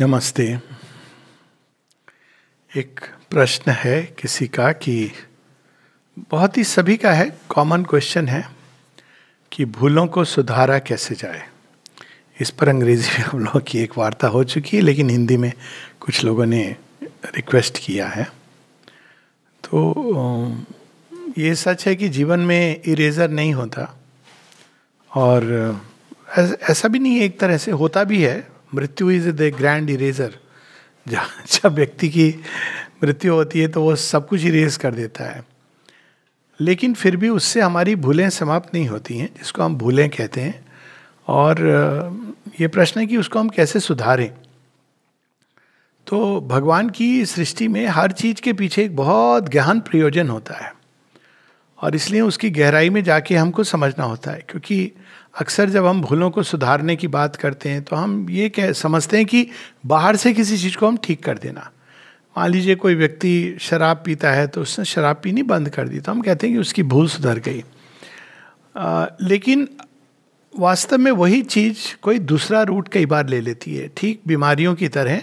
नमस्ते एक प्रश्न है किसी का कि बहुत ही सभी का है कॉमन क्वेश्चन है कि भूलों को सुधारा कैसे जाए इस पर अंग्रेजी में हम लोगों की एक वार्ता हो चुकी है लेकिन हिंदी में कुछ लोगों ने रिक्वेस्ट किया है तो ये सच है कि जीवन में इरेजर नहीं होता और ऐसा भी नहीं है एक तरह से होता भी है मृत्यु इज द ग्रैंड इरेजर जहाँ जब व्यक्ति की मृत्यु होती है तो वो सब कुछ इरेज कर देता है लेकिन फिर भी उससे हमारी भूलें समाप्त नहीं होती हैं जिसको हम भूलें कहते हैं और ये प्रश्न है कि उसको हम कैसे सुधारें तो भगवान की सृष्टि में हर चीज़ के पीछे एक बहुत गहन प्रयोजन होता है और इसलिए उसकी गहराई में जाके हमको समझना होता है क्योंकि अक्सर जब हम भूलों को सुधारने की बात करते हैं तो हम ये कह समझते हैं कि बाहर से किसी चीज़ को हम ठीक कर देना मान लीजिए कोई व्यक्ति शराब पीता है तो उसने शराब पीनी बंद कर दी तो हम कहते हैं कि उसकी भूल सुधर गई आ, लेकिन वास्तव में वही चीज़ कोई दूसरा रूट कई बार ले लेती है ठीक बीमारियों की तरह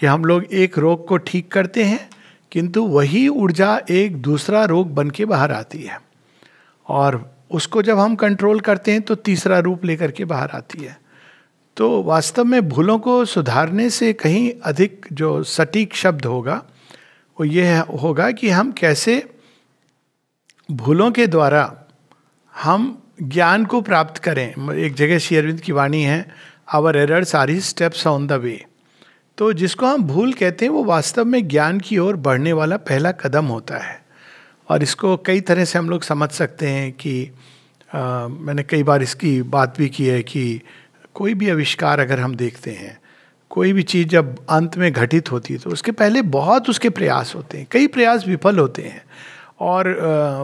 कि हम लोग एक रोग को ठीक करते हैं किंतु वही ऊर्जा एक दूसरा रोग बन के बाहर आती है और उसको जब हम कंट्रोल करते हैं तो तीसरा रूप लेकर के बाहर आती है तो वास्तव में भूलों को सुधारने से कहीं अधिक जो सटीक शब्द होगा वो ये होगा कि हम कैसे भूलों के द्वारा हम ज्ञान को प्राप्त करें एक जगह शेयरविंद की वाणी है आवर एरर्स आर ही स्टेप्स ऑन द वे तो जिसको हम भूल कहते हैं वो वास्तव में ज्ञान की ओर बढ़ने वाला पहला कदम होता है और इसको कई तरह से हम लोग समझ सकते हैं कि आ, मैंने कई बार इसकी बात भी की है कि कोई भी आविष्कार अगर हम देखते हैं कोई भी चीज़ जब अंत में घटित होती है तो उसके पहले बहुत उसके प्रयास होते हैं कई प्रयास विफल होते हैं और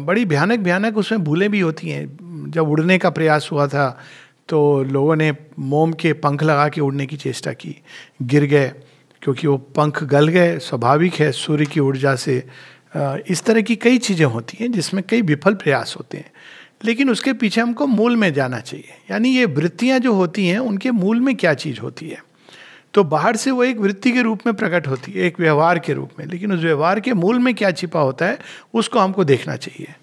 बड़ी भयानक भयानक उसमें भूलें भी होती हैं जब उड़ने का प्रयास हुआ था तो लोगों ने मोम के पंख लगा के उड़ने की चेष्टा की गिर गए क्योंकि वो पंख गल गए स्वाभाविक है सूर्य की ऊर्जा से इस तरह की कई चीज़ें होती हैं जिसमें कई विफल प्रयास होते हैं लेकिन उसके पीछे हमको मूल में जाना चाहिए यानी ये वृत्तियाँ जो होती हैं उनके मूल में क्या चीज़ होती है तो बाहर से वो एक वृत्ति के रूप में प्रकट होती है एक व्यवहार के रूप में लेकिन उस व्यवहार के मूल में क्या छिपा होता है उसको हमको देखना चाहिए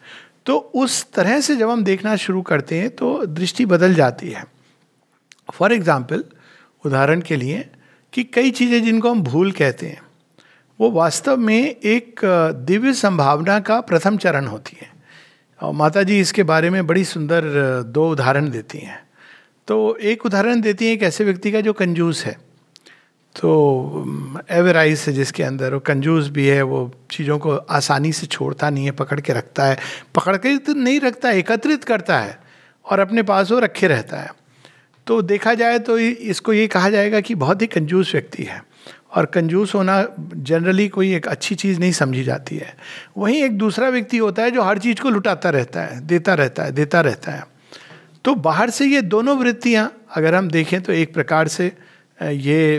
तो उस तरह से जब हम देखना शुरू करते हैं तो दृष्टि बदल जाती है फॉर एग्जाम्पल उदाहरण के लिए कि कई चीज़ें जिनको हम भूल कहते हैं वो वास्तव में एक दिव्य संभावना का प्रथम चरण होती है और माता जी इसके बारे में बड़ी सुंदर दो उदाहरण देती हैं तो एक उदाहरण देती हैं एक ऐसे व्यक्ति का जो कंजूस है तो एवराइज है जिसके अंदर वो कंजूस भी है वो चीज़ों को आसानी से छोड़ता नहीं है पकड़ के रखता है पकड़ के तो नहीं रखता एकत्रित करता है और अपने पास वो रखे रहता है तो देखा जाए तो इसको ये कहा जाएगा कि बहुत ही कंजूस व्यक्ति है और कंजूस होना जनरली कोई एक अच्छी चीज़ नहीं समझी जाती है वहीं एक दूसरा व्यक्ति होता है जो हर चीज़ को लुटाता रहता है देता रहता है देता रहता है तो बाहर से ये दोनों वृत्तियाँ अगर हम देखें तो एक प्रकार से ये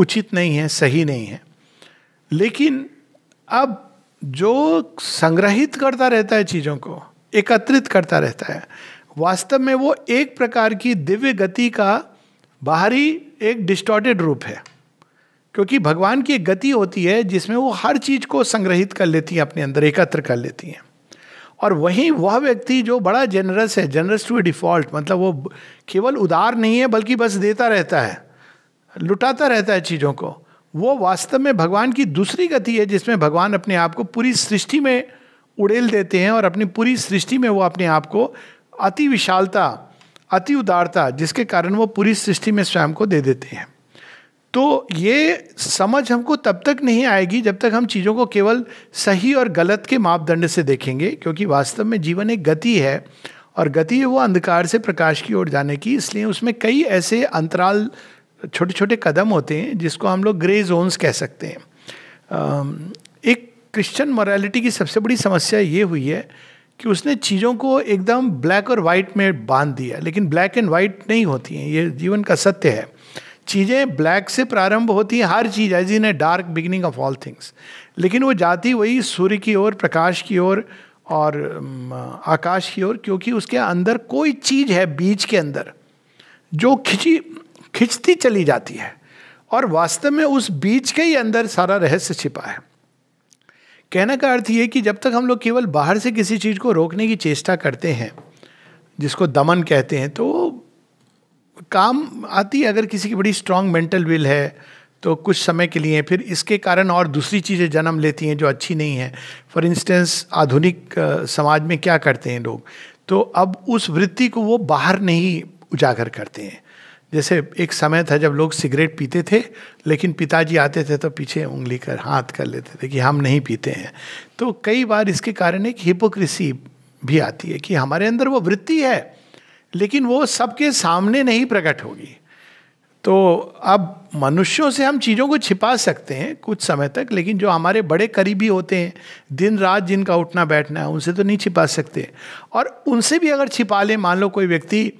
उचित नहीं है सही नहीं है लेकिन अब जो संग्रहित करता रहता है चीज़ों को एकत्रित करता रहता है वास्तव में वो एक प्रकार की दिव्य गति का बाहरी एक डिस्टॉर्टेड रूप है क्योंकि भगवान की एक गति होती है जिसमें वो हर चीज को संग्रहित कर लेती है अपने अंदर एकत्र कर लेती है और वहीं वह व्यक्ति जो बड़ा जनरस है जनरस टू डिफॉल्ट मतलब वो केवल उदार नहीं है बल्कि बस देता रहता है लुटाता रहता है चीज़ों को वो वास्तव में भगवान की दूसरी गति है जिसमें भगवान अपने आप को पूरी सृष्टि में उड़ेल देते हैं और अपनी पूरी सृष्टि में वो अपने आप को अति विशालता अति उदारता जिसके कारण वो पूरी सृष्टि में स्वयं को दे देते हैं तो ये समझ हमको तब तक नहीं आएगी जब तक हम चीज़ों को केवल सही और गलत के मापदंड से देखेंगे क्योंकि वास्तव में जीवन एक गति है और गति है वो अंधकार से प्रकाश की ओर जाने की इसलिए उसमें कई ऐसे अंतराल छोटे छोटे कदम होते हैं जिसको हम लोग ग्रे जोन्स कह सकते हैं एक क्रिश्चियन मोरालिटी की सबसे बड़ी समस्या ये हुई है कि उसने चीज़ों को एकदम ब्लैक और वाइट में बांध दिया लेकिन ब्लैक एंड वाइट नहीं होती हैं ये जीवन का सत्य है चीज़ें ब्लैक से प्रारंभ होती हैं हर चीज़ as in a dark beginning of all things लेकिन वो जाती वही सूर्य की ओर प्रकाश की ओर और, आकाश की ओर क्योंकि उसके अंदर कोई चीज़ है बीच के अंदर जो खिंची खिंचती चली जाती है और वास्तव में उस बीच के ही अंदर सारा रहस्य छिपा है कहने का अर्थ ये कि जब तक हम लोग केवल बाहर से किसी चीज़ को रोकने की चेष्टा करते हैं जिसको दमन कहते हैं तो काम आती है अगर किसी की बड़ी स्ट्रांग मेंटल विल है तो कुछ समय के लिए फिर इसके कारण और दूसरी चीज़ें जन्म लेती हैं जो अच्छी नहीं है फॉर इंस्टेंस आधुनिक समाज में क्या करते हैं लोग तो अब उस वृत्ति को वो बाहर नहीं उजागर करते हैं जैसे एक समय था जब लोग सिगरेट पीते थे लेकिन पिताजी आते थे तो पीछे उंगली कर हाथ कर लेते थे कि हम नहीं पीते हैं तो कई बार इसके कारण एक हिपोक्रेसी भी आती है कि हमारे अंदर वो वृत्ति है लेकिन वो सबके सामने नहीं प्रकट होगी तो अब मनुष्यों से हम चीज़ों को छिपा सकते हैं कुछ समय तक लेकिन जो हमारे बड़े करीबी होते हैं दिन रात जिनका उठना बैठना है उनसे तो नहीं छिपा सकते और उनसे भी अगर छिपा लें मान लो कोई व्यक्ति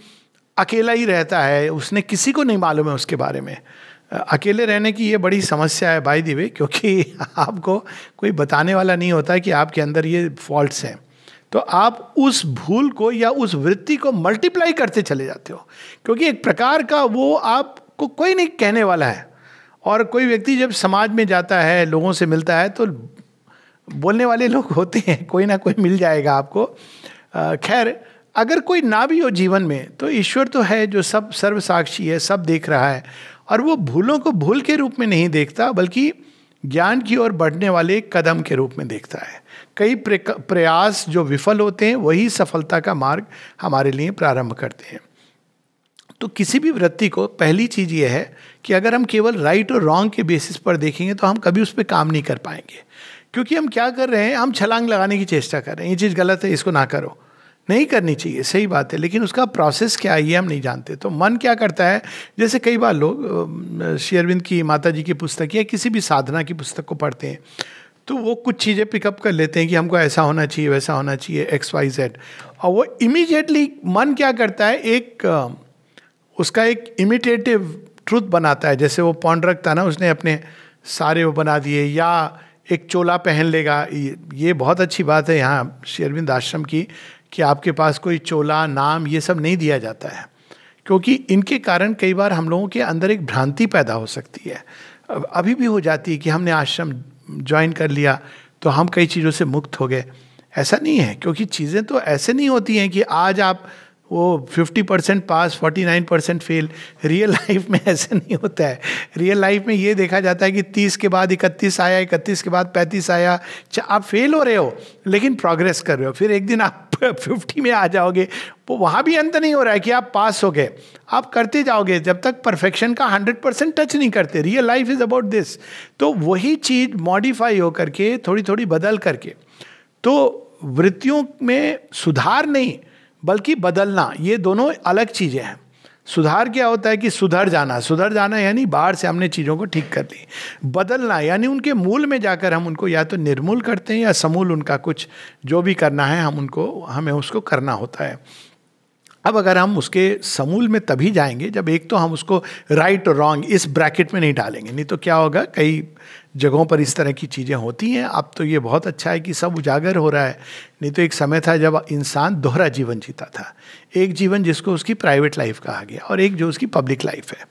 अकेला ही रहता है उसने किसी को नहीं मालूम है उसके बारे में अकेले रहने की ये बड़ी समस्या है भाई दिवे क्योंकि आपको कोई बताने वाला नहीं होता कि आपके अंदर ये फॉल्ट्स हैं तो आप उस भूल को या उस वृत्ति को मल्टीप्लाई करते चले जाते हो क्योंकि एक प्रकार का वो आपको कोई नहीं कहने वाला है और कोई व्यक्ति जब समाज में जाता है लोगों से मिलता है तो बोलने वाले लोग होते हैं कोई ना कोई मिल जाएगा आपको खैर अगर कोई ना भी हो जीवन में तो ईश्वर तो है जो सब सर्व साक्षी है सब देख रहा है और वो भूलों को भूल के रूप में नहीं देखता बल्कि ज्ञान की ओर बढ़ने वाले कदम के रूप में देखता है कई प्रयास जो विफल होते हैं वही सफलता का मार्ग हमारे लिए प्रारंभ करते हैं तो किसी भी वृत्ति को पहली चीज़ ये है कि अगर हम केवल राइट और रॉन्ग के बेसिस पर देखेंगे तो हम कभी उस पर काम नहीं कर पाएंगे क्योंकि हम क्या कर रहे हैं हम छलांग लगाने की चेष्टा कर रहे हैं ये चीज़ गलत है इसको ना करो नहीं करनी चाहिए सही बात है लेकिन उसका प्रोसेस क्या है ये हम नहीं जानते तो मन क्या करता है जैसे कई बार लोग शेयरविंद की माता जी की पुस्तक या किसी भी साधना की पुस्तक को पढ़ते हैं तो वो कुछ चीज़ें पिकअप कर लेते हैं कि हमको ऐसा होना चाहिए वैसा होना चाहिए एक्स वाई जेड और वो इमिजिएटली मन क्या करता है एक उसका एक इमिटेटिव ट्रुथ बनाता है जैसे वो पॉन्ड रखता ना उसने अपने सारे वो बना दिए या एक चोला पहन लेगा ये बहुत अच्छी बात है यहाँ शेरविंद आश्रम की कि आपके पास कोई चोला नाम ये सब नहीं दिया जाता है क्योंकि इनके कारण कई बार हम लोगों के अंदर एक भ्रांति पैदा हो सकती है अभी भी हो जाती है कि हमने आश्रम ज्वाइन कर लिया तो हम कई चीज़ों से मुक्त हो गए ऐसा नहीं है क्योंकि चीज़ें तो ऐसे नहीं होती हैं कि आज आप वो 50 percent pass 49 percent fail real life में ऐसे नहीं होता है रियल लाइफ में ये देखा जाता है कि 30 के बाद 31 आया 31 के बाद 35 आया आप फेल हो रहे हो लेकिन प्रोग्रेस कर रहे हो फिर एक दिन आप 50 में आ जाओगे वो वहाँ भी अंत नहीं हो रहा है कि आप पास हो गए आप करते जाओगे जब तक परफेक्शन का हंड्रेड परसेंट टच नहीं करते real life is about this तो वही चीज़ मॉडिफाई होकर के थोड़ी थोड़ी बदल करके तो वृत्तियों में सुधार नहीं बल्कि बदलना ये दोनों अलग चीज़ें हैं सुधार क्या होता है कि सुधर जाना सुधर जाना यानी बाहर से हमने चीज़ों को ठीक कर ली बदलना यानी उनके मूल में जाकर हम उनको या तो निर्मूल करते हैं या समूल उनका कुछ जो भी करना है हम उनको हमें उसको करना होता है अब अगर हम उसके समूल में तभी जाएंगे जब एक तो हम उसको राइट और रॉन्ग इस ब्रैकेट में नहीं डालेंगे नहीं तो क्या होगा कई जगहों पर इस तरह की चीज़ें होती हैं अब तो ये बहुत अच्छा है कि सब उजागर हो रहा है नहीं तो एक समय था जब इंसान दोहरा जीवन जीता था एक जीवन जिसको उसकी प्राइवेट लाइफ कहा गया और एक जो उसकी पब्लिक लाइफ है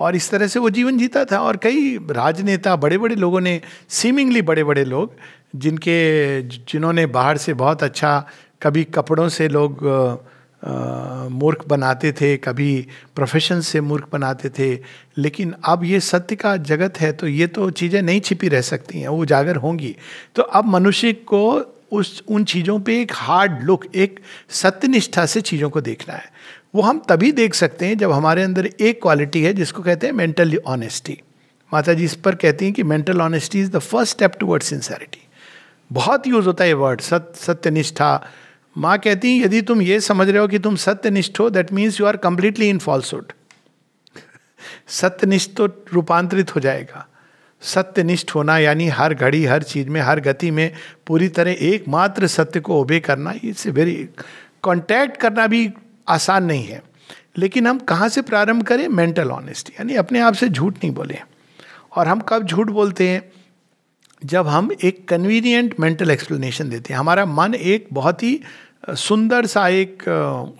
और इस तरह से वो जीवन जीता था और कई राजनेता बड़े बड़े लोगों ने सीमिंगली बड़े बड़े लोग जिनके जिन्होंने बाहर से बहुत अच्छा कभी कपड़ों से लोग मूर्ख बनाते थे कभी प्रोफेशन से मूर्ख बनाते थे लेकिन अब ये सत्य का जगत है तो ये तो चीज़ें नहीं छिपी रह सकती हैं वो उजागर होंगी तो अब मनुष्य को उस उन चीज़ों पे एक हार्ड लुक एक सत्यनिष्ठा से चीज़ों को देखना है वो हम तभी देख सकते हैं जब हमारे अंदर एक क्वालिटी है जिसको कहते हैं मेंटल ऑनेस्टी माता जी इस पर कहती हैं कि mental honesty is the first step toward sincerity बहुत यूज़ होता है ये वर्ड सत्य सत्यनिष्ठा माँ कहती यदि तुम ये समझ रहे हो कि तुम सत्यनिष्ठ हो that means you are completely in falsehood सत्यनिष्ठ तो रूपांतरित हो जाएगा सत्यनिष्ठ होना यानी हर घड़ी हर चीज में हर गति में पूरी तरह एकमात्र सत्य को ओबे करना इट्स वेरी कॉन्टैक्ट करना भी आसान नहीं है लेकिन हम कहाँ से प्रारंभ करें मेंटल ऑनेस्टी यानी अपने आप से झूठ नहीं बोले और हम कब झूठ बोलते हैं जब हम एक कन्वीनियंट मेंटल एक्सप्लेनेशन देते हैं हमारा मन एक बहुत ही सुंदर सा एक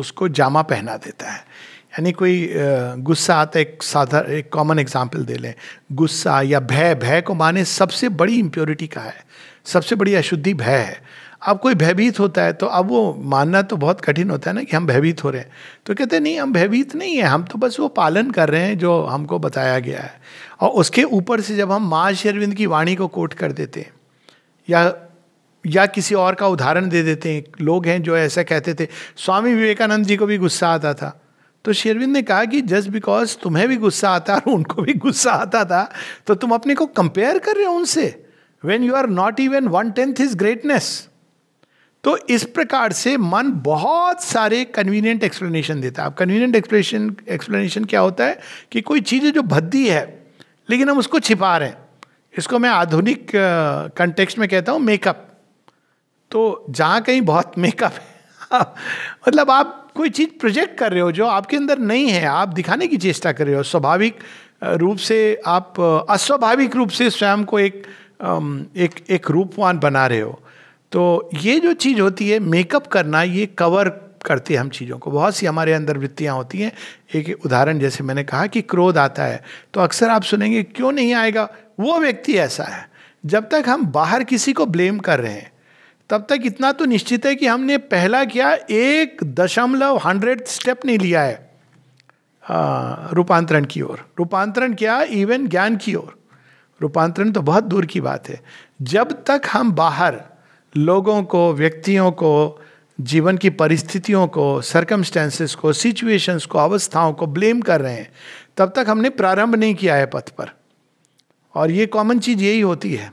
उसको जामा पहना देता है यानी कोई गुस्सा आता है एक साधा एक कॉमन एग्जाम्पल दे लें गुस्सा या भय भय को माने सबसे बड़ी इम्प्योरिटी का है सबसे बड़ी अशुद्धि भय है अब कोई भयभीत होता है तो अब वो मानना तो बहुत कठिन होता है ना कि हम भयभीत हो रहे हैं तो कहते हैं नहीं हम भयभीत नहीं है हम तो बस वो पालन कर रहे हैं जो हमको बताया गया है और उसके ऊपर से जब हम माँ शेरविंद की वाणी को कोट कर देते हैं या या किसी और का उदाहरण दे देते हैं लोग हैं जो ऐसा कहते थे स्वामी विवेकानंद जी को भी गुस्सा आता था तो शेरविंद ने कहा कि जस्ट बिकॉज तुम्हें भी गुस्सा आता और उनको भी गुस्सा आता था तो तुम अपने को कंपेयर कर रहे हो उनसे when you are not even one tenth his greatness तो इस प्रकार से मन बहुत सारे कन्वीनियंट एक्सप्लेनेशन देता है अब कन्वीनियंट एक्सप्लेनेशन एक्सप्लेनेशन क्या होता है कि कोई चीज़ें जो भद्दी है लेकिन हम उसको छिपा रहे हैं इसको मैं आधुनिक कंटेक्स्ट में कहता हूँ मेकअप तो जहाँ कहीं बहुत मेकअप है मतलब आप कोई चीज़ प्रोजेक्ट कर रहे हो जो आपके अंदर नहीं है आप दिखाने की चेष्टा कर रहे हो स्वाभाविक रूप से आप अस्वाभाविक रूप से स्वयं को एक एक एक रूपवान बना रहे हो तो ये जो चीज़ होती है मेकअप करना ये कवर करते हैं हम चीज़ों को बहुत सी हमारे अंदर वृत्तियाँ होती हैं एक उदाहरण जैसे मैंने कहा कि क्रोध आता है तो अक्सर आप सुनेंगे क्यों नहीं आएगा वो व्यक्ति ऐसा है जब तक हम बाहर किसी को ब्लेम कर रहे हैं तब तक इतना तो निश्चित है कि हमने पहला क्या एक दशमलव हंड्रेड स्टेप नहीं लिया है रूपांतरण की ओर रूपांतरण क्या इवन ज्ञान की ओर रूपांतरण तो बहुत दूर की बात है जब तक हम बाहर लोगों को व्यक्तियों को जीवन की परिस्थितियों को सरकमस्टेंसेस को सिचुएशंस को अवस्थाओं को ब्लेम कर रहे हैं तब तक हमने प्रारंभ नहीं किया है पथ पर और ये कॉमन चीज़ यही होती है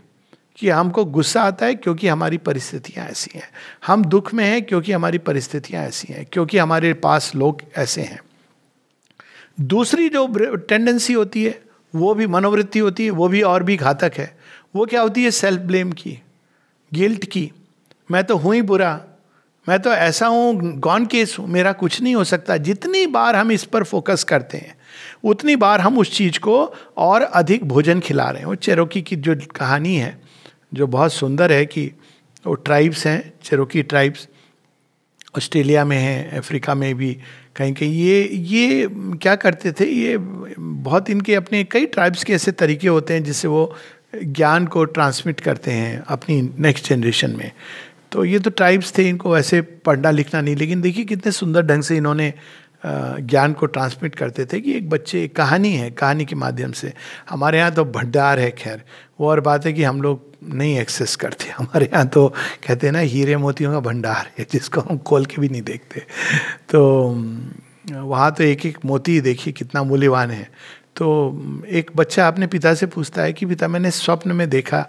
कि हमको गुस्सा आता है क्योंकि हमारी परिस्थितियाँ ऐसी हैं हम दुख में हैं क्योंकि हमारी परिस्थितियाँ ऐसी हैं क्योंकि हमारे पास लोग ऐसे हैं दूसरी जो टेंडेंसी होती है वो भी मनोवृत्ति होती है वो भी और भी घातक है वो क्या होती है सेल्फ ब्लेम की गिल्ट की मैं तो हूँ ही बुरा मैं तो ऐसा हूँ गॉन केस हूँ मेरा कुछ नहीं हो सकता जितनी बार हम इस पर फोकस करते हैं उतनी बार हम उस चीज़ को और अधिक भोजन खिला रहे हैं वो चेरोकी की जो कहानी है जो बहुत सुंदर है कि वो ट्राइब्स हैं चेरोकी ट्राइब्स ऑस्ट्रेलिया में हैं अफ्रीका में भी कहीं कहीं ये ये क्या करते थे ये बहुत इनके अपने कई ट्राइब्स के ऐसे तरीके होते हैं जिससे वो ज्ञान को ट्रांसमिट करते हैं अपनी नेक्स्ट जनरेशन में तो ये तो ट्राइब्स थे इनको वैसे पढ़ना लिखना नहीं लेकिन देखिए कितने सुंदर ढंग से इन्होंने ज्ञान को ट्रांसमिट करते थे कि एक बच्चे एक कहानी है कहानी के माध्यम से हमारे यहाँ तो भंडार है खैर वो और बात है कि हम लोग नहीं एक्सेस करते हमारे यहाँ तो कहते हैं ना हीरे मोतियों का भंडार है जिसको हम खोल के भी नहीं देखते तो वहाँ तो एक एक मोती देखिए कितना मूल्यवान है तो एक बच्चा अपने पिता से पूछता है कि पिता मैंने स्वप्न में देखा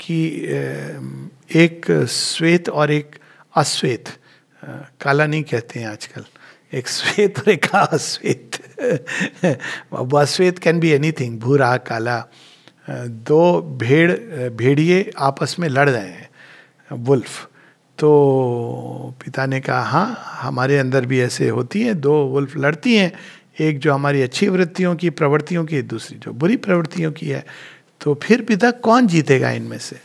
कि एक श्वेत और एक अश्वेत काला नहीं कहते हैं आजकल एक श्वेत और एक अश्वेत अश्वेत कैन बी एनी थिंग भूरा काला दो भेड़ भेड़िए आपस में लड़ रहे हैं वुल्फ तो पिता ने कहा हाँ हमारे अंदर भी ऐसे होती हैं दो वुल्फ लड़ती हैं एक जो हमारी अच्छी वृत्तियों की प्रवृत्तियों की दूसरी जो बुरी प्रवृत्तियों की है तो फिर पिता कौन जीतेगा इनमें से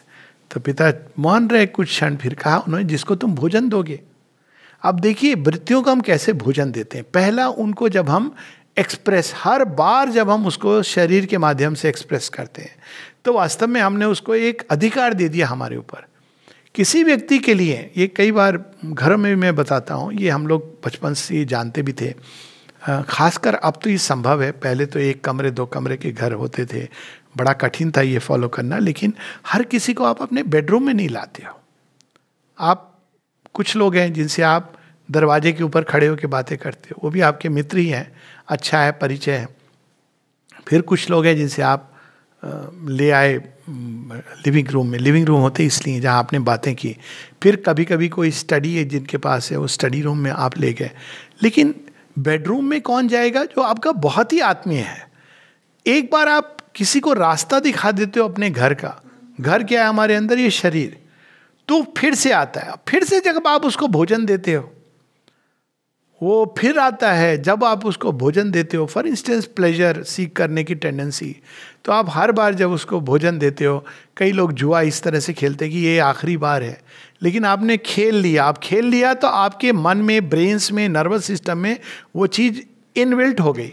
तो पिता मान रहे कुछ क्षण फिर कहा उन्होंने जिसको तुम भोजन दोगे अब देखिए वृत्तियों को हम कैसे भोजन देते हैं पहला उनको जब हम एक्सप्रेस हर बार जब हम उसको शरीर के माध्यम से एक्सप्रेस करते हैं तो वास्तव में हमने उसको एक अधिकार दे दिया हमारे ऊपर किसी व्यक्ति के लिए ये कई बार घरों में भी मैं बताता हूँ ये हम लोग बचपन से जानते भी थे खासकर अब तो ये संभव है पहले तो एक कमरे दो कमरे के घर होते थे बड़ा कठिन था ये फॉलो करना लेकिन हर किसी को आप अपने बेडरूम में नहीं लाते हो आप कुछ लोग हैं जिनसे आप दरवाजे के ऊपर खड़े होकर बातें करते हो वो भी आपके मित्र ही हैं अच्छा है परिचय है फिर कुछ लोग हैं जिनसे आप ले आए लिविंग रूम में लिविंग रूम होते इसलिए जहाँ आपने बातें की फिर कभी कभी कोई स्टडी है जिनके पास है वो स्टडी रूम में आप ले गए लेकिन बेडरूम में कौन जाएगा जो आपका बहुत ही आत्मीय है एक बार आप किसी को रास्ता दिखा देते हो अपने घर का घर क्या है हमारे अंदर ये शरीर तो फिर से आता है फिर से जब आप उसको भोजन देते हो वो फिर आता है जब आप उसको भोजन देते हो फॉर इंस्टेंस प्लेजर सीख करने की टेंडेंसी तो आप हर बार जब उसको भोजन देते हो कई लोग जुआ इस तरह से खेलते कि ये आखिरी बार है लेकिन आपने खेल लिया आप खेल लिया तो आपके मन में ब्रेन्स में नर्वस सिस्टम में वो चीज़ इनबिल्ट हो गई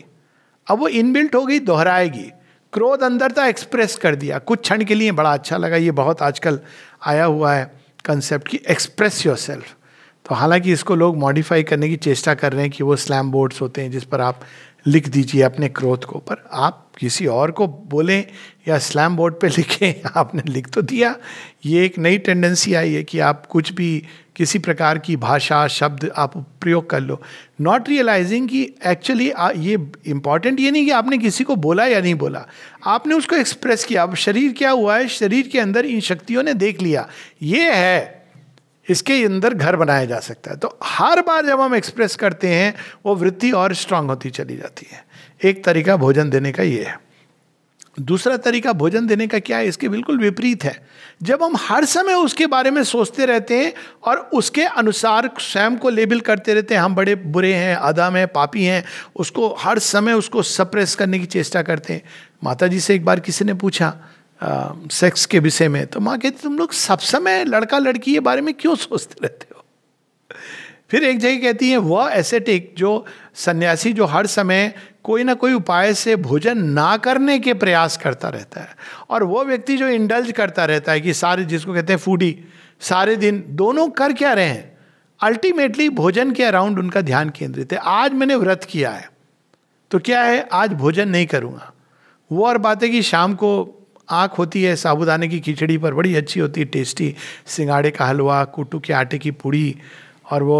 अब वो इनबिल्ट हो गई दोहराएगी क्रोध अंदर था एक्सप्रेस कर दिया कुछ क्षण के लिए बड़ा अच्छा लगा ये बहुत आजकल आया हुआ है कंसेप्ट की एक्सप्रेस योर सेल्फ तो हालांकि इसको लोग मॉडिफाई करने की चेष्टा कर रहे हैं कि वो स्लैम बोर्ड्स होते हैं जिस पर आप लिख दीजिए अपने क्रोध को पर आप किसी और को बोले या स्लैम बोर्ड पे लिखें आपने लिख तो दिया ये एक नई टेंडेंसी आई है कि आप कुछ भी किसी प्रकार की भाषा शब्द आप प्रयोग कर लो नॉट रियलाइजिंग कि एक्चुअली ये इंपॉर्टेंट ये नहीं कि आपने किसी को बोला या नहीं बोला आपने उसको एक्सप्रेस किया अब शरीर क्या हुआ है शरीर के अंदर इन शक्तियों ने देख लिया ये है इसके अंदर घर बनाया जा सकता है तो हर बार जब हम एक्सप्रेस करते हैं वो वृत्ति और स्ट्रांग होती चली जाती है एक तरीका भोजन देने का ये है दूसरा तरीका भोजन देने का क्या है इसके बिल्कुल विपरीत है जब हम हर समय उसके बारे में सोचते रहते हैं और उसके अनुसार स्वयं को लेबल करते रहते हैं हम बड़े बुरे हैं आदम हैं पापी हैं उसको हर समय उसको सप्रेस करने की चेष्टा करते हैं माता जी से एक बार किसी ने पूछा सेक्स के विषय में तो माँ कहती तुम लोग सब समय लड़का लड़की के बारे में क्यों सोचते रहते हो फिर एक जगह कहती है वह एसेटिक जो सन्यासी जो हर समय कोई ना कोई उपाय से भोजन ना करने के प्रयास करता रहता है और वो व्यक्ति जो इंडल्ज करता रहता है कि सारे जिसको कहते हैं फूडी सारे दिन दोनों कर क्या रहे हैं अल्टीमेटली भोजन के अराउंड उनका ध्यान केंद्रित है आज मैंने व्रत किया है तो क्या है आज भोजन नहीं करूँगा वो और बात है कि शाम को आँख होती है साबुदाने की खिचड़ी पर बड़ी अच्छी होती है टेस्टी सिंगाड़े का हलवा कुटू के आटे की पूड़ी और वो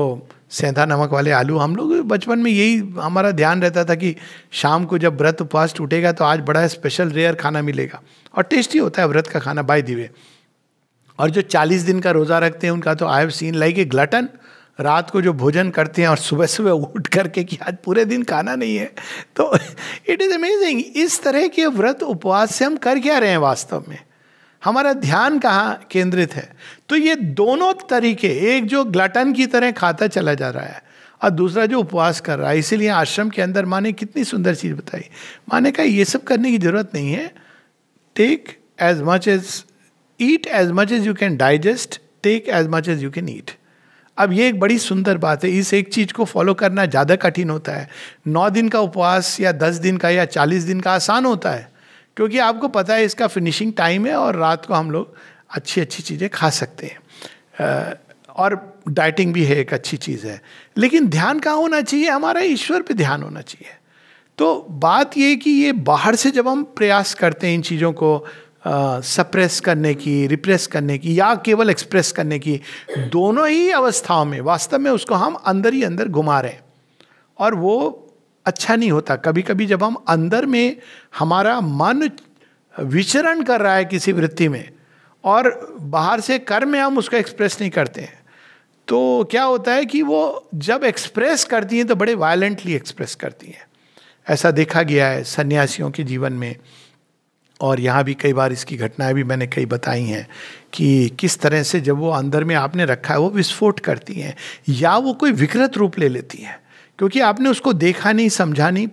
सेंधा नमक वाले आलू हम लोग बचपन में यही हमारा ध्यान रहता था कि शाम को जब व्रत उपवास टूटेगा तो आज बड़ा स्पेशल रेयर खाना मिलेगा और टेस्टी होता है व्रत का खाना बाय दिवे और जो चालीस दिन का रोज़ा रखते हैं उनका तो I have seen like a glutton रात को जो भोजन करते हैं और सुबह सुबह उठ करके कि आज पूरे दिन खाना नहीं है तो इट इज़ अमेजिंग इस तरह के व्रत उपवास से हम कर क्या रहे हैं वास्तव में हमारा ध्यान कहाँ केंद्रित है तो ये दोनों तरीके एक जो ग्लटन की तरह खाता चला जा रहा है और दूसरा जो उपवास कर रहा है इसीलिए आश्रम के अंदर माने कितनी सुंदर चीज़ बताई माने कहा ये सब करने की ज़रूरत नहीं है take as much as eat as much as you can digest take as much as you can eat अब ये एक बड़ी सुंदर बात है इस एक चीज़ को फॉलो करना ज़्यादा कठिन होता है नौ दिन का उपवास या दस दिन का या चालीस दिन का आसान होता है क्योंकि आपको पता है इसका फिनिशिंग टाइम है और रात को हम लोग अच्छी अच्छी चीज़ें खा सकते हैं और डाइटिंग भी है एक अच्छी चीज़ है लेकिन ध्यान कहाँ होना चाहिए हमारा ईश्वर पे ध्यान होना चाहिए तो बात यह कि ये बाहर से जब हम प्रयास करते हैं इन चीज़ों को सप्रेस करने की रिप्रेस करने की या केवल एक्सप्रेस करने की दोनों ही अवस्थाओं में वास्तव में उसको हम अंदर ही अंदर घुमा रहे हैं और वो अच्छा नहीं होता कभी कभी जब हम अंदर में हमारा मन विचरण कर रहा है किसी वृत्ति में और बाहर से कर में हम उसको एक्सप्रेस नहीं करते हैं तो क्या होता है कि वो जब एक्सप्रेस करती हैं तो बड़े वायलेंटली एक्सप्रेस करती हैं ऐसा देखा गया है सन्यासियों के जीवन में और यहाँ भी कई बार इसकी घटनाएं भी मैंने कई बताई हैं कि किस तरह से जब वो अंदर में आपने रखा है वो विस्फोट करती हैं या वो कोई विकृत रूप ले लेती हैं क्योंकि आपने उसको देखा नहीं समझा नहीं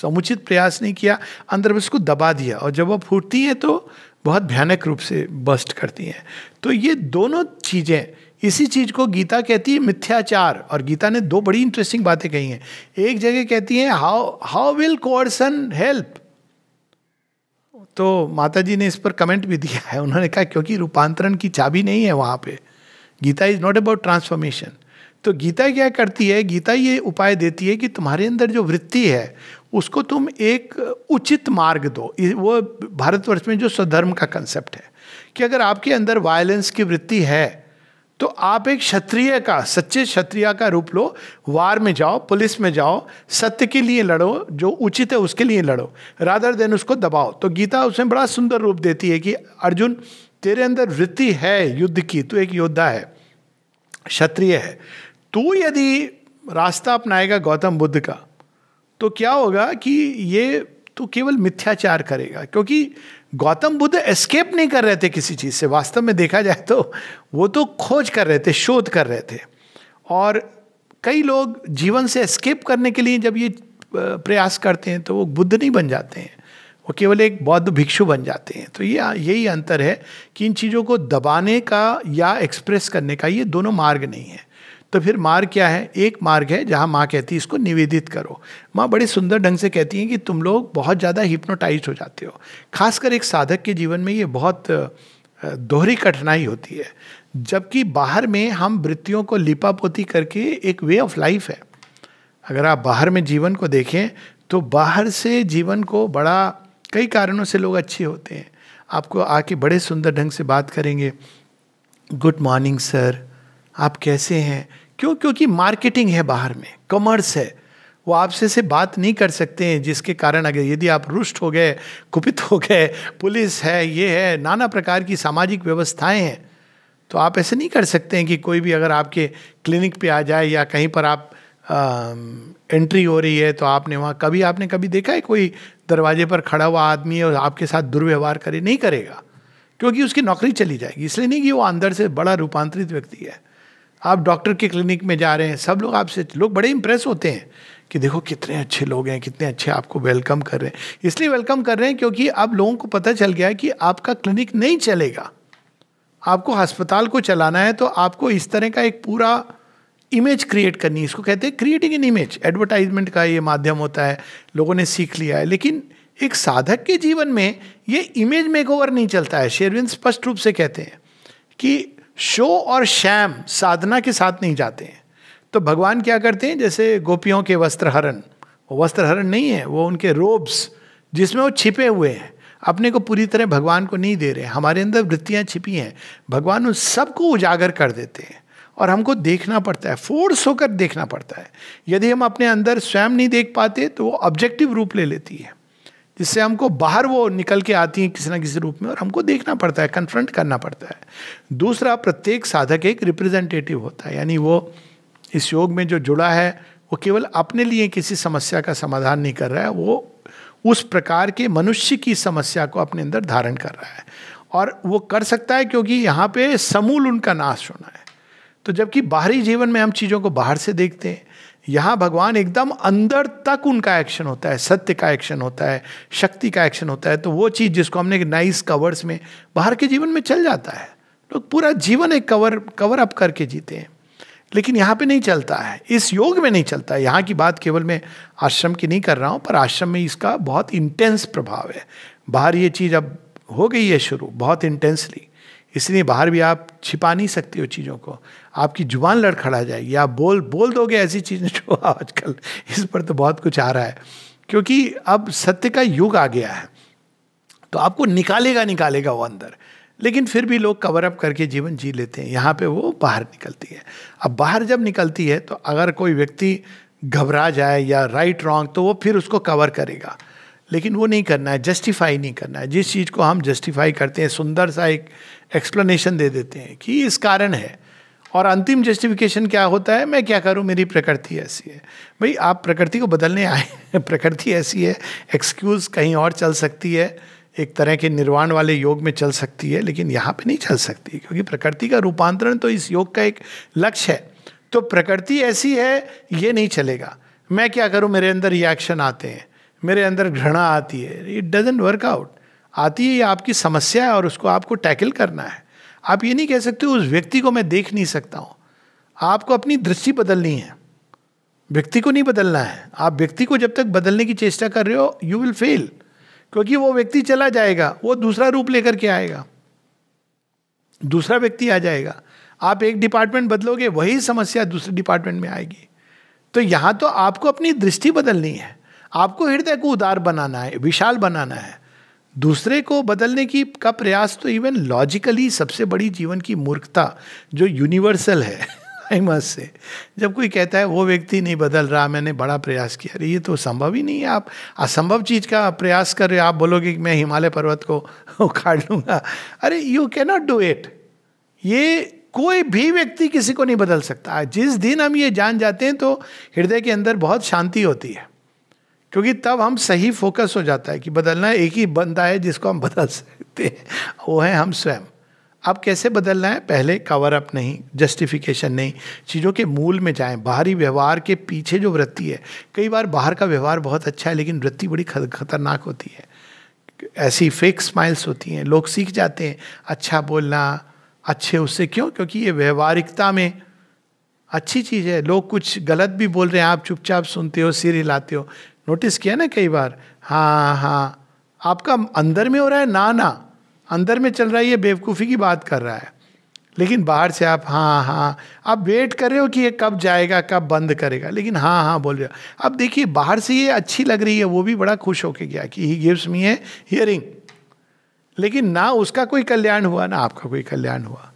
समुचित प्रयास नहीं किया अंदर में उसको दबा दिया और जब वो फूटती हैं तो बहुत भयानक रूप से बस्ट करती हैं तो ये दोनों चीज़ें इसी चीज़ को गीता कहती है मिथ्याचार और गीता ने दो बड़ी इंटरेस्टिंग बातें कही हैं एक जगह कहती हैं how how will coercion help तो माता जी ने इस पर कमेंट भी दिया है उन्होंने कहा क्योंकि रूपांतरण की चाबी नहीं है वहाँ पे Gita is not about transformation तो गीता क्या करती है गीता ये उपाय देती है कि तुम्हारे अंदर जो वृत्ति है उसको तुम एक उचित मार्ग दो वो भारतवर्ष में जो स्वधर्म का कंसेप्ट है कि अगर आपके अंदर वायलेंस की वृत्ति है तो आप एक क्षत्रिय का सच्चे क्षत्रिय का रूप लो वार में जाओ पुलिस में जाओ सत्य के लिए लड़ो जो उचित है उसके लिए लड़ो राधर देन उसको दबाओ तो गीता उसमें बड़ा सुंदर रूप देती है कि अर्जुन तेरे अंदर वृत्ति है युद्ध की तू एक योद्धा है क्षत्रिय है तू यदि रास्ता अपनाएगा गौतम बुद्ध का तो क्या होगा कि ये तो केवल मिथ्याचार करेगा क्योंकि गौतम बुद्ध एस्केप नहीं कर रहे थे किसी चीज़ से वास्तव में देखा जाए तो वो तो खोज कर रहे थे शोध कर रहे थे और कई लोग जीवन से एस्केप करने के लिए जब ये प्रयास करते हैं तो वो बुद्ध नहीं बन जाते हैं वो केवल एक बौद्ध भिक्षु बन जाते हैं तो ये यही अंतर है कि इन चीज़ों को दबाने का या एक्सप्रेस करने का ये दोनों मार्ग नहीं है तो फिर मार्ग क्या है एक मार्ग है जहाँ माँ कहती है इसको निवेदित करो माँ बड़े सुंदर ढंग से कहती हैं कि तुम लोग बहुत ज़्यादा हिप्नोटाइज हो जाते हो खासकर एक साधक के जीवन में ये बहुत दोहरी कठिनाई होती है जबकि बाहर में हम वृत्तियों को लिपापोती करके एक वे ऑफ लाइफ है अगर आप बाहर में जीवन को देखें तो बाहर से जीवन को बड़ा कई कारणों से लोग अच्छे होते हैं आपको आके बड़े सुंदर ढंग से बात करेंगे गुड मॉर्निंग सर आप कैसे हैं क्यों क्योंकि मार्केटिंग है बाहर में कॉमर्स है वो आपसे से बात नहीं कर सकते हैं जिसके कारण अगर यदि आप रुष्ट हो गए कुपित हो गए पुलिस है ये है नाना प्रकार की सामाजिक व्यवस्थाएं हैं तो आप ऐसे नहीं कर सकते हैं कि कोई भी अगर आपके क्लिनिक पे आ जाए या कहीं पर आप आ, एंट्री हो रही है तो आपने वहाँ कभी आपने कभी देखा है कोई दरवाजे पर खड़ा हुआ आदमी है और आपके साथ दुर्व्यवहार करे नहीं करेगा क्योंकि उसकी नौकरी चली जाएगी इसलिए नहीं कि वो अंदर से बड़ा रूपांतरित व्यक्ति है आप डॉक्टर के क्लिनिक में जा रहे हैं सब लोग आपसे लोग बड़े इंप्रेस होते हैं कि देखो कितने अच्छे लोग हैं कितने अच्छे आपको वेलकम कर रहे हैं इसलिए वेलकम कर रहे हैं क्योंकि अब लोगों को पता चल गया है कि आपका क्लिनिक नहीं चलेगा आपको अस्पताल को चलाना है तो आपको इस तरह का एक पूरा इमेज क्रिएट करनी इसको कहते हैं क्रिएटिंग एन इमेज एडवर्टाइजमेंट का ये माध्यम होता है लोगों ने सीख लिया है लेकिन एक साधक के जीवन में ये इमेज मेक नहीं चलता है शेरविन स्पष्ट रूप से कहते हैं कि शो और शैम साधना के साथ नहीं जाते हैं तो भगवान क्या करते हैं जैसे गोपियों के वस्त्र हरण वो वस्त्र हरण नहीं है वो उनके रोब्स जिसमें वो छिपे हुए हैं अपने को पूरी तरह भगवान को नहीं दे रहे हमारे अंदर वृत्तियाँ छिपी हैं भगवान उन सबको उजागर कर देते हैं और हमको देखना पड़ता है फोर्स होकर देखना पड़ता है यदि हम अपने अंदर स्वयं नहीं देख पाते तो वो ऑब्जेक्टिव रूप ले लेती है जिससे हमको बाहर वो निकल के आती हैं किसी ना किसी रूप में और हमको देखना पड़ता है कन्फ्रंट करना पड़ता है दूसरा प्रत्येक साधक एक रिप्रेजेंटेटिव होता है यानी वो इस योग में जो जुड़ा है वो केवल अपने लिए किसी समस्या का समाधान नहीं कर रहा है वो उस प्रकार के मनुष्य की समस्या को अपने अंदर धारण कर रहा है और वो कर सकता है क्योंकि यहाँ पे समूल उनका नाश होना है तो जबकि बाहरी जीवन में हम चीज़ों को बाहर से देखते हैं यहाँ भगवान एकदम अंदर तक उनका एक्शन होता है सत्य का एक्शन होता है शक्ति का एक्शन होता है तो वो चीज़ जिसको हमने नाइस कवर्स में बाहर के जीवन में चल जाता है लोग तो पूरा जीवन एक कवर कवर अप करके जीते हैं लेकिन यहाँ पे नहीं चलता है इस योग में नहीं चलता है यहाँ की बात केवल मैं आश्रम की नहीं कर रहा हूँ पर आश्रम में इसका बहुत इंटेंस प्रभाव है बाहर ये चीज़ अब हो गई है शुरू बहुत इंटेंसली इसलिए बाहर भी आप छिपा नहीं सकते हो चीज़ों को आपकी जुबान लड़खड़ा जाएगी आप बोल बोल दोगे ऐसी चीज़ें जो आजकल इस पर तो बहुत कुछ आ रहा है क्योंकि अब सत्य का युग आ गया है तो आपको निकालेगा निकालेगा वो अंदर लेकिन फिर भी लोग कवर अप करके जीवन जी लेते हैं यहाँ पे वो बाहर निकलती है अब बाहर जब निकलती है तो अगर कोई व्यक्ति घबरा जाए या राइट रॉन्ग तो वो फिर उसको कवर करेगा लेकिन वो नहीं करना है जस्टिफाई नहीं करना है जिस चीज़ को हम जस्टिफाई करते हैं सुंदर सा एक एक्सप्लेनेशन दे देते हैं कि इस कारण है और अंतिम जस्टिफिकेशन क्या होता है मैं क्या करूं मेरी प्रकृति ऐसी है भाई आप प्रकृति को बदलने आए प्रकृति ऐसी है एक्सक्यूज़ कहीं और चल सकती है एक तरह के निर्वाण वाले योग में चल सकती है लेकिन यहाँ पे नहीं चल सकती क्योंकि प्रकृति का रूपांतरण तो इस योग का एक लक्ष्य है तो प्रकृति ऐसी है ये नहीं चलेगा मैं क्या करूँ मेरे अंदर रिएक्शन आते हैं मेरे अंदर घृणा आती है इट डजेंट वर्क आउट आती है ये आपकी समस्या है और उसको आपको टैकल करना है आप ये नहीं कह सकते उस व्यक्ति को मैं देख नहीं सकता हूँ आपको अपनी दृष्टि बदलनी है व्यक्ति को नहीं बदलना है आप व्यक्ति को जब तक बदलने की चेष्टा कर रहे हो यू विल फेल क्योंकि वो व्यक्ति चला जाएगा वो दूसरा रूप लेकर के आएगा दूसरा व्यक्ति आ जाएगा आप एक डिपार्टमेंट बदलोगे वही समस्या दूसरे डिपार्टमेंट में आएगी तो यहाँ तो आपको अपनी दृष्टि बदलनी है आपको हृदय को उदार बनाना है विशाल बनाना है दूसरे को बदलने की का प्रयास तो इवन लॉजिकली सबसे बड़ी जीवन की मूर्खता जो यूनिवर्सल है आई से जब कोई कहता है वो व्यक्ति नहीं बदल रहा मैंने बड़ा प्रयास किया अरे ये तो संभव ही नहीं है आप असंभव चीज़ का प्रयास कर रहे हो आप बोलोगे कि मैं हिमालय पर्वत को उखाड़ लूँगा अरे यू कैनॉट डू इट ये कोई भी व्यक्ति किसी को नहीं बदल सकता जिस दिन हम ये जान जाते हैं तो हृदय के अंदर बहुत शांति होती है क्योंकि तब हम सही फोकस हो जाता है कि बदलना एक ही बंदा है जिसको हम बदल सकते हैं वो है हम स्वयं अब कैसे बदलना है पहले कवर अप नहीं जस्टिफिकेशन नहीं चीज़ों के मूल में जाएं बाहरी व्यवहार के पीछे जो वृत्ति है कई बार बाहर का व्यवहार बहुत अच्छा है लेकिन वृत्ति बड़ी खतरनाक होती है ऐसी फेक स्माइल्स होती हैं लोग सीख जाते हैं अच्छा बोलना अच्छे उससे क्यों क्योंकि ये व्यवहारिकता में अच्छी चीज़ है लोग कुछ गलत भी बोल रहे हैं आप चुपचाप सुनते हो सिर हिलाते हो नोटिस किया ना कई बार हाँ हाँ आपका अंदर में हो रहा है ना ना अंदर में चल रहा है ये बेवकूफ़ी की बात कर रहा है लेकिन बाहर से आप हाँ हाँ आप वेट कर रहे हो कि ये कब जाएगा कब बंद करेगा लेकिन हाँ हाँ बोल रहे हो अब देखिए बाहर से ये अच्छी लग रही है वो भी बड़ा खुश होके गया कि he gives me A hearing लेकिन ना उसका कोई कल्याण हुआ ना आपका कोई कल्याण हुआ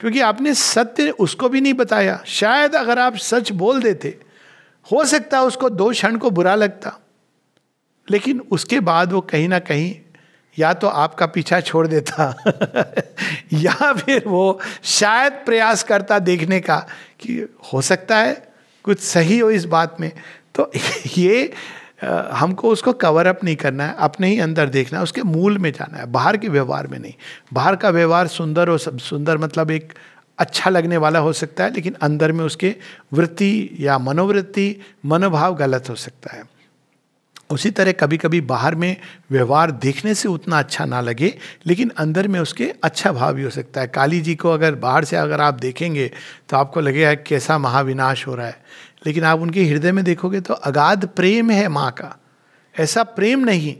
क्योंकि आपने सत्य उसको भी नहीं बताया शायद अगर आप सच बोल देते हो सकता है उसको दो क्षण को बुरा लगता लेकिन उसके बाद वो कहीं ना कहीं या तो आपका पीछा छोड़ देता या फिर वो शायद प्रयास करता देखने का कि हो सकता है कुछ सही हो इस बात में तो ये हमको उसको कवर अप नहीं करना है अपने ही अंदर देखना है उसके मूल में जाना है बाहर के व्यवहार में नहीं बाहर का व्यवहार सुंदर और सुंदर मतलब एक अच्छा लगने वाला हो सकता है लेकिन अंदर में उसके वृत्ति या मनोवृत्ति मनोभाव गलत हो सकता है उसी तरह कभी कभी बाहर में व्यवहार देखने से उतना अच्छा ना लगे लेकिन अंदर में उसके अच्छा भाव भी हो सकता है काली जी को अगर बाहर से अगर आप देखेंगे तो आपको लगेगा कैसा महाविनाश हो रहा है लेकिन आप उनके हृदय में देखोगे तो अगाध प्रेम है माँ का ऐसा प्रेम नहीं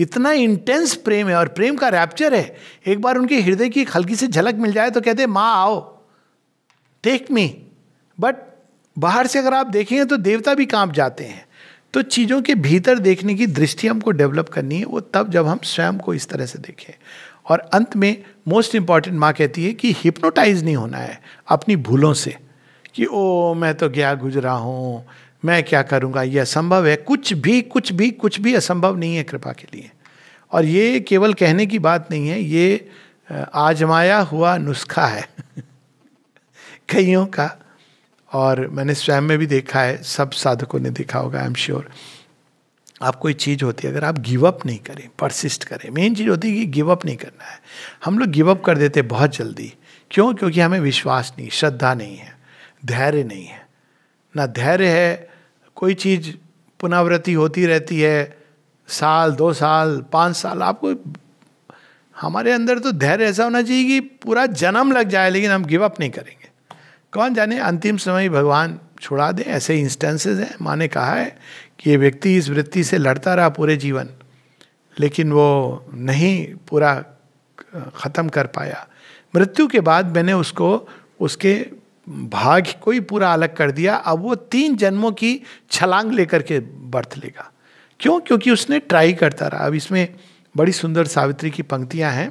इतना इंटेंस प्रेम है और प्रेम का रैप्चर है एक बार उनके हृदय की एक हल्की सी झलक मिल जाए तो कहते माँ आओ टेक मी बट बाहर से अगर आप देखेंगे तो देवता भी कांप जाते हैं तो चीज़ों के भीतर देखने की दृष्टि हमको डेवलप करनी है वो तब जब हम स्वयं को इस तरह से देखें और अंत में मोस्ट इम्पॉर्टेंट माँ कहती है कि हिप्नोटाइज नहीं होना है अपनी भूलों से कि ओ मैं तो गया गुजरा हूँ मैं क्या करूँगा यह असंभव है कुछ भी कुछ भी कुछ भी असंभव नहीं है कृपा के लिए और ये केवल कहने की बात नहीं है ये आजमाया हुआ नुस्खा है कईयों का और मैंने स्वयं में भी देखा है सब साधकों ने देखा होगा आई एम श्योर आप कोई चीज़ होती है अगर आप गिव अप नहीं करें परसिस्ट करें मेन चीज़ होती है कि गिव अप नहीं करना है हम लोग गिव अप कर देते बहुत जल्दी क्यों क्योंकि हमें विश्वास नहीं श्रद्धा नहीं है धैर्य नहीं है ना धैर्य है कोई चीज़ पुनरावृत्ति होती रहती है साल दो साल पाँच साल आपको हमारे अंदर तो धैर्य ऐसा होना चाहिए कि पूरा जन्म लग जाए लेकिन हम गिव अप नहीं करेंगे कौन जाने अंतिम समय भगवान छुड़ा दे ऐसे इंस्टेंसेस हैं माँ ने कहा है कि ये व्यक्ति इस वृत्ति से लड़ता रहा पूरे जीवन लेकिन वो नहीं पूरा ख़त्म कर पाया मृत्यु के बाद मैंने उसको उसके भाग को ही पूरा अलग कर दिया अब वो तीन जन्मों की छलांग लेकर के बर्थ लेगा क्यों क्योंकि उसने ट्राई करता रहा अब इसमें बड़ी सुंदर सावित्री की पंक्तियां हैं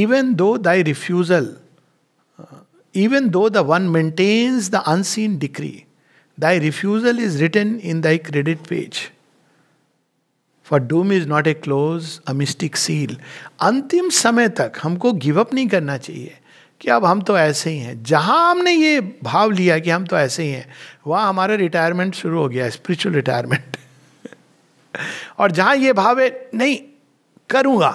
even though thy refusal even though the one maintains the unseen decree thy refusal is written in thy credit page for doom is not a close a mystic seal अंतिम समय तक हमको गिवअप नहीं करना चाहिए कि अब हम तो ऐसे ही हैं जहाँ हमने ये भाव लिया कि हम तो ऐसे ही हैं वहाँ हमारा रिटायरमेंट शुरू हो गया स्पिरिचुअल रिटायरमेंट और जहाँ ये भाव है नहीं करूँगा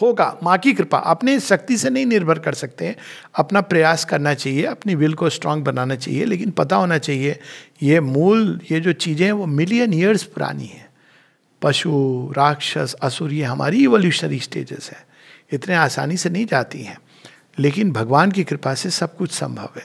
होगा माँ की कृपा अपने शक्ति से नहीं निर्भर कर सकते हैं अपना प्रयास करना चाहिए अपनी विल को स्ट्रांग बनाना चाहिए लेकिन पता होना चाहिए ये मूल ये जो चीज़ें हैं वो मिलियन ईयर्स पुरानी हैं पशु राक्षस असुर ये हमारी इवोल्यूशनरी स्टेजेस हैं इतने आसानी से नहीं जाती हैं लेकिन भगवान की कृपा से सब कुछ संभव है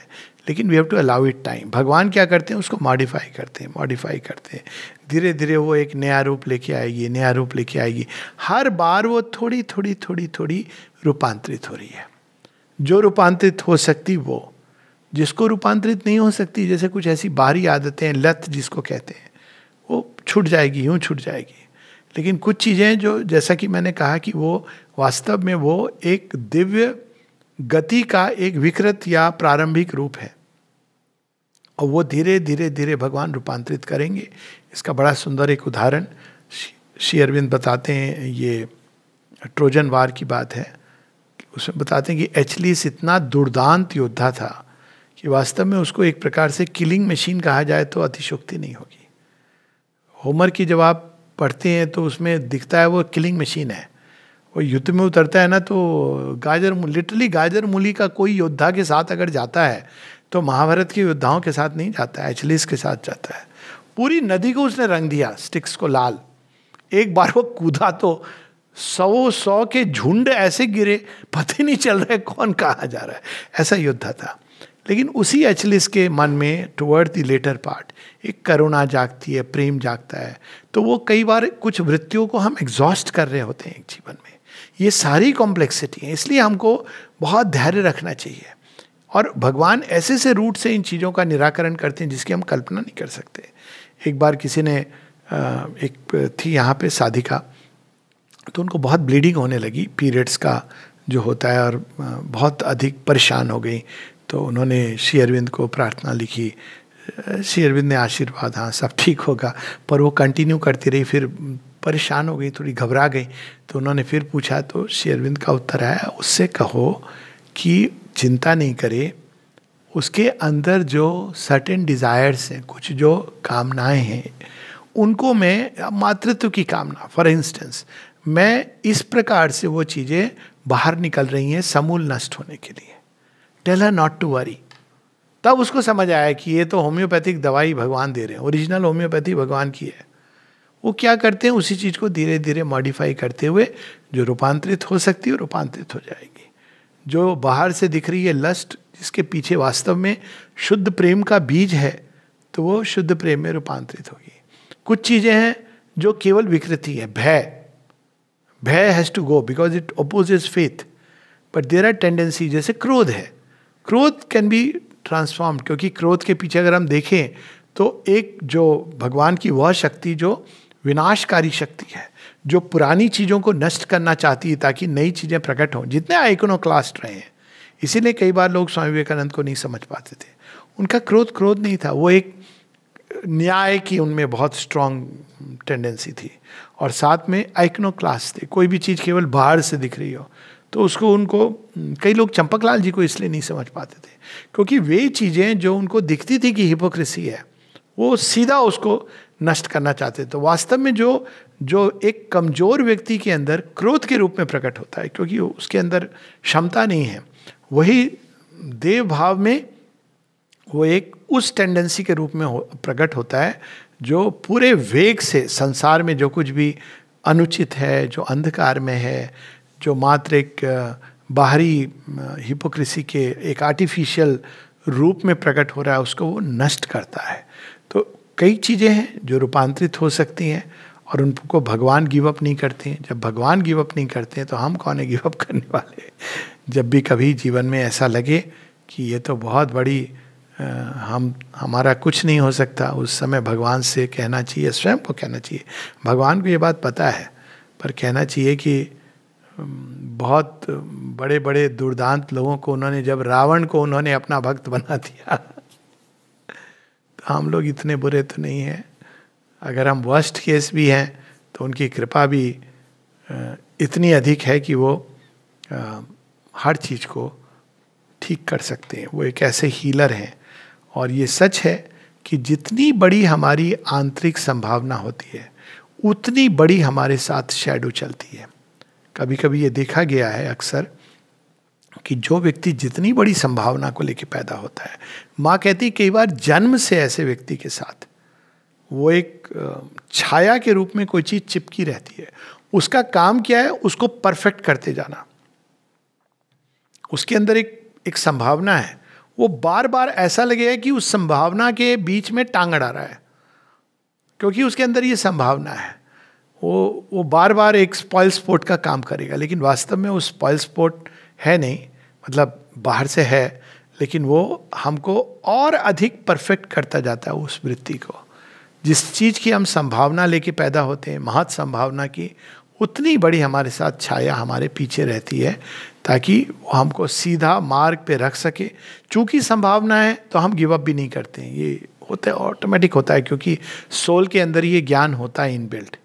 लेकिन we have to allow it time भगवान क्या करते हैं उसको मॉडिफाई करते हैं मॉडिफाई करते हैं धीरे धीरे वो एक नया रूप लेके आएगी नया रूप लेके आएगी हर बार वो थोड़ी थोड़ी थोड़ी थोड़ी रूपांतरित हो रही है जो रूपांतरित हो सकती वो जिसको रूपांतरित नहीं हो सकती जैसे कुछ ऐसी बाहरी आदतें हैं लत जिसको कहते हैं वो छूट जाएगी यूँ छूट जाएगी लेकिन कुछ चीज़ें जो जैसा कि मैंने कहा कि वो वास्तव में वो एक दिव्य गति का एक विकृत या प्रारंभिक रूप है और वो धीरे धीरे धीरे भगवान रूपांतरित करेंगे इसका बड़ा सुंदर एक उदाहरण श्री अरविंद बताते हैं ये ट्रोजन वार की बात है उसमें बताते हैं कि एचलीस इतना दुर्दांत योद्धा था कि वास्तव में उसको एक प्रकार से किलिंग मशीन कहा जाए तो अतिशोक्ति नहीं होगी होमर की जब आप पढ़ते हैं तो उसमें दिखता है वो किलिंग मशीन है वो युद्ध में उतरता है ना तो गाजर लिटरली गाजर मूली का कोई योद्धा के साथ अगर जाता है तो महाभारत के योद्धाओं के साथ नहीं जाता है एचलिस के साथ जाता है पूरी नदी को उसने रंग दिया स्टिक्स को लाल एक बार वो कूदा तो सौ सौ के झुंड ऐसे गिरे पता ही नहीं चल रहा है कौन कहा जा रहा है ऐसा योद्धा था लेकिन उसी एचलिस के मन में टुवर्ड द लेटर पार्ट एक करुणा जागती है प्रेम जागता है तो वो कई बार कुछ वृत्तियों को हम एग्जॉस्ट कर रहे होते हैं एक जीवन ये सारी कॉम्प्लेक्सिटी है इसलिए हमको बहुत धैर्य रखना चाहिए और भगवान ऐसे से रूट से इन चीज़ों का निराकरण करते हैं जिसकी हम कल्पना नहीं कर सकते एक बार किसी ने एक थी यहाँ पे साधिका तो उनको बहुत ब्लीडिंग होने लगी पीरियड्स का जो होता है और बहुत अधिक परेशान हो गई तो उन्होंने श्री अरविंद को प्रार्थना लिखी श्री अरविंद ने आशीर्वाद हाँ सब ठीक होगा पर वो कंटिन्यू करती रही फिर परेशान हो गई थोड़ी घबरा गई तो उन्होंने फिर पूछा तो श्री अरविंद का उत्तर आया उससे कहो कि चिंता नहीं करे उसके अंदर जो सर्टेन डिज़ायर्स हैं कुछ जो कामनाएं हैं उनको मैं मातृत्व की कामना फॉर इंस्टेंस मैं इस प्रकार से वो चीज़ें बाहर निकल रही हैं समूल नष्ट होने के लिए tell her not to worry तब उसको समझ आया कि ये तो होम्योपैथिक दवाई भगवान दे रहे हैं ओरिजिनल होम्योपैथी भगवान की है वो क्या करते हैं उसी चीज को धीरे धीरे मॉडिफाई करते हुए जो रूपांतरित हो सकती है रूपांतरित हो जाएगी जो बाहर से दिख रही है लस्ट जिसके पीछे वास्तव में शुद्ध प्रेम का बीज है तो वो शुद्ध प्रेम में रूपांतरित होगी कुछ चीजें हैं जो केवल विकृति है भय भय has to go because it oppose is faith but there are tendency जैसे क्रोध है क्रोध कैन बी ट्रांसफॉर्म क्योंकि क्रोध के पीछे अगर हम देखें तो एक जो भगवान की वह शक्ति जो विनाशकारी शक्ति है जो पुरानी चीज़ों को नष्ट करना चाहती है ताकि नई चीज़ें प्रकट हों जितने आइकनो क्लास्ट रहे हैं इसीलिए कई बार लोग स्वामी विवेकानंद को नहीं समझ पाते थे उनका क्रोध क्रोध नहीं था वो एक न्याय की उनमें बहुत स्ट्रांग टेंडेंसी थी और साथ में आइकनो क्लास थे कोई भी चीज़ केवल बाहर से दिख रही हो तो उसको उनको कई लोग चंपकलाल जी को इसलिए नहीं समझ पाते थे क्योंकि वे चीज़ें जो उनको दिखती थी कि हिपोक्रेसी है वो सीधा उसको नष्ट करना चाहते तो वास्तव में जो जो एक कमजोर व्यक्ति के अंदर क्रोध के रूप में प्रकट होता है क्योंकि उसके अंदर क्षमता नहीं है वही देव भाव में वो एक उस टेंडेंसी के रूप में हो, प्रकट होता है जो पूरे वेग से संसार में जो कुछ भी अनुचित है जो अंधकार में है जो मात्र एक बाहरी हिपोक्रेसी के एक आर्टिफिशियल रूप में प्रकट हो रहा है उसको वो नष्ट करता है कई चीज़ें हैं जो रूपांतरित हो सकती हैं और उनको भगवान गिव अप नहीं करते हैं जब भगवान गिव अप नहीं करते हैं तो हम कौन है गिव अप करने वाले जब भी कभी जीवन में ऐसा लगे कि ये तो बहुत बड़ी आ, हम हमारा कुछ नहीं हो सकता उस समय भगवान से कहना चाहिए स्वयं को कहना चाहिए भगवान को ये बात पता है पर कहना चाहिए कि बहुत बड़े बड़े दुर्दांत लोगों को उन्होंने जब रावण को उन्होंने अपना भक्त बना दिया हम लोग इतने बुरे तो नहीं हैं अगर हम वर्स्ट केस भी हैं तो उनकी कृपा भी इतनी अधिक है कि वो हर चीज़ को ठीक कर सकते हैं वो एक ऐसे हीलर हैं और ये सच है कि जितनी बड़ी हमारी आंतरिक संभावना होती है उतनी बड़ी हमारे साथ शेडो चलती है कभी कभी ये देखा गया है अक्सर कि जो व्यक्ति जितनी बड़ी संभावना को लेकर पैदा होता है माँ कहती है कई बार जन्म से ऐसे व्यक्ति के साथ वो एक छाया के रूप में कोई चीज चिपकी रहती है उसका काम क्या है उसको परफेक्ट करते जाना उसके अंदर एक एक संभावना है वो बार बार ऐसा लगेगा कि उस संभावना के बीच में टांग अड़ा रहा है क्योंकि उसके अंदर ये संभावना है वो वो बार बार एक स्पॉयल स्पोर्ट का काम करेगा लेकिन वास्तव में उस स्पॉयल स्पोर्ट है नहीं मतलब बाहर से है लेकिन वो हमको और अधिक परफेक्ट करता जाता है उस वृत्ति को जिस चीज़ की हम संभावना लेके पैदा होते हैं महत संभावना की उतनी बड़ी हमारे साथ छाया हमारे पीछे रहती है ताकि वो हमको सीधा मार्ग पे रख सके चूंकि संभावना है तो हम गिव अप भी नहीं करते हैं ये होता है ऑटोमेटिक होता है क्योंकि सोल के अंदर ये ज्ञान होता है इनबिल्ट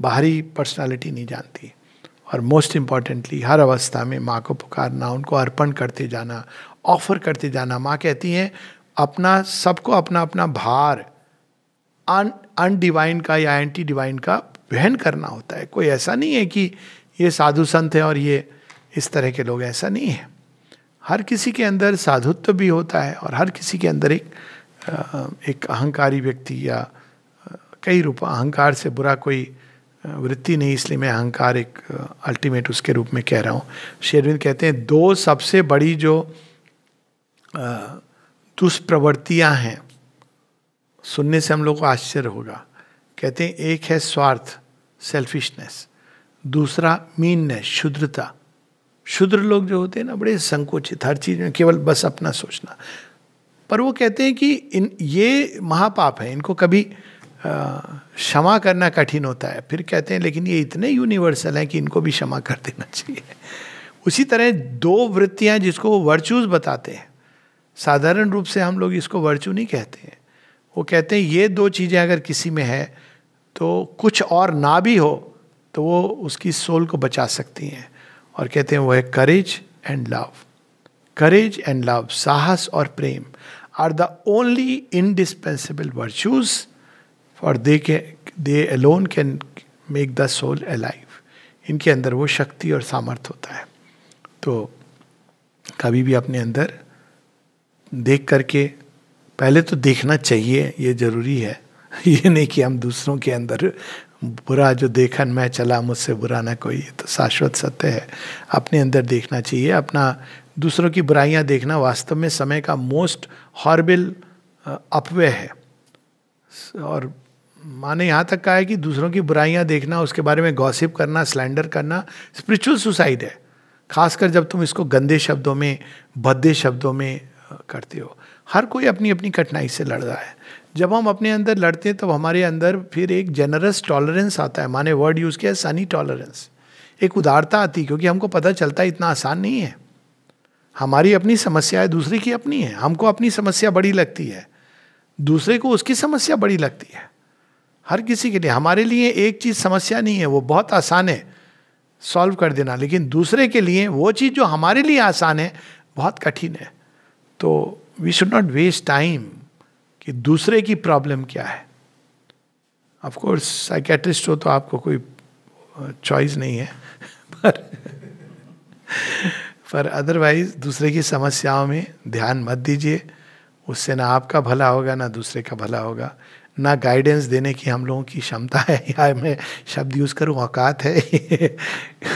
बाहरी पर्सनालिटी नहीं जानती और मोस्ट इम्पॉर्टेंटली हर अवस्था में माँ को पुकारना उनको अर्पण करते जाना ऑफर करते जाना माँ कहती हैं अपना सबको अपना अपना भार अन अनडिवाइन का या एंटी डिवाइन का वहन करना होता है कोई ऐसा नहीं है कि ये साधु संत हैं और ये इस तरह के लोग ऐसा नहीं है हर किसी के अंदर साधुत्व भी होता है और हर किसी के अंदर एक एक अहंकारी व्यक्ति या कई रूप अहंकार से बुरा कोई वृत्ति नहीं इसलिए मैं अहंकार एक अल्टीमेट उसके रूप में कह रहा हूँ शेरविंद कहते हैं दो सबसे बड़ी जो दुष्प्रवृत्तियाँ हैं सुनने से हम लोग को आश्चर्य होगा कहते हैं एक है स्वार्थ सेल्फिशनेस दूसरा मीननेस शुद्रता शुद्र लोग जो होते हैं ना बड़े संकोचित हर चीज़ में केवल बस अपना सोचना पर वो कहते हैं कि इन ये महापाप है इनको कभी क्षमा करना कठिन होता है फिर कहते हैं लेकिन ये इतने यूनिवर्सल हैं कि इनको भी क्षमा कर देना चाहिए उसी तरह दो वृत्तियां जिसको वो वर्चूज बताते हैं साधारण रूप से हम लोग इसको वर्चू नहीं कहते हैं वो कहते हैं ये दो चीज़ें अगर किसी में है तो कुछ और ना भी हो तो वो उसकी सोल को बचा सकती हैं और कहते हैं वो है courage and love courage and love साहस और प्रेम are the only indispensable virtues और दे के they alone can make the soul a life इनके अंदर वो शक्ति और सामर्थ्य होता है तो कभी भी अपने अंदर देख करके पहले तो देखना चाहिए ये जरूरी है ये नहीं कि हम दूसरों के अंदर बुरा जो देखन मैं चला मुझसे बुरा ना कोई ये तो शाश्वत सत्य है अपने अंदर देखना चाहिए अपना दूसरों की बुराइयां देखना वास्तव में समय का मोस्ट हॉर्बिल अपवे है और माँ ने यहाँ तक कहा है कि दूसरों की बुराइयाँ देखना उसके बारे में गॉसिप करना स्लैंडर करना स्पिरिचुअल सुसाइड है खासकर जब तुम इसको गंदे शब्दों में भद्दे शब्दों में करते हो हर कोई अपनी अपनी कठिनाई से लड़ रहा है जब हम अपने अंदर लड़ते हैं तब तो हमारे अंदर फिर एक जेनरस टॉलरेंस आता है माने वर्ड यूज़ किया सनी टॉलरेंस एक उदारता आती है क्योंकि हमको पता चलता है इतना आसान नहीं है हमारी अपनी समस्या है दूसरे की अपनी है हमको अपनी समस्या बड़ी लगती है दूसरे को उसकी समस्या बड़ी लगती है हर किसी के लिए हमारे लिए एक चीज़ समस्या नहीं है वो बहुत आसान है सॉल्व कर देना लेकिन दूसरे के लिए वो चीज़ जो हमारे लिए आसान है बहुत कठिन है तो we should not waste time कि दूसरे की प्रॉब्लम क्या है ऑफकोर्स साइकेट्रिस्ट हो तो आपको कोई चॉइस नहीं है पर पर अदरवाइज दूसरे की समस्याओं में ध्यान मत दीजिए उससे ना आपका भला होगा ना दूसरे का भला होगा ना गाइडेंस देने की हम लोगों की क्षमता है या मैं शब्द यूज़ करूँ औकात है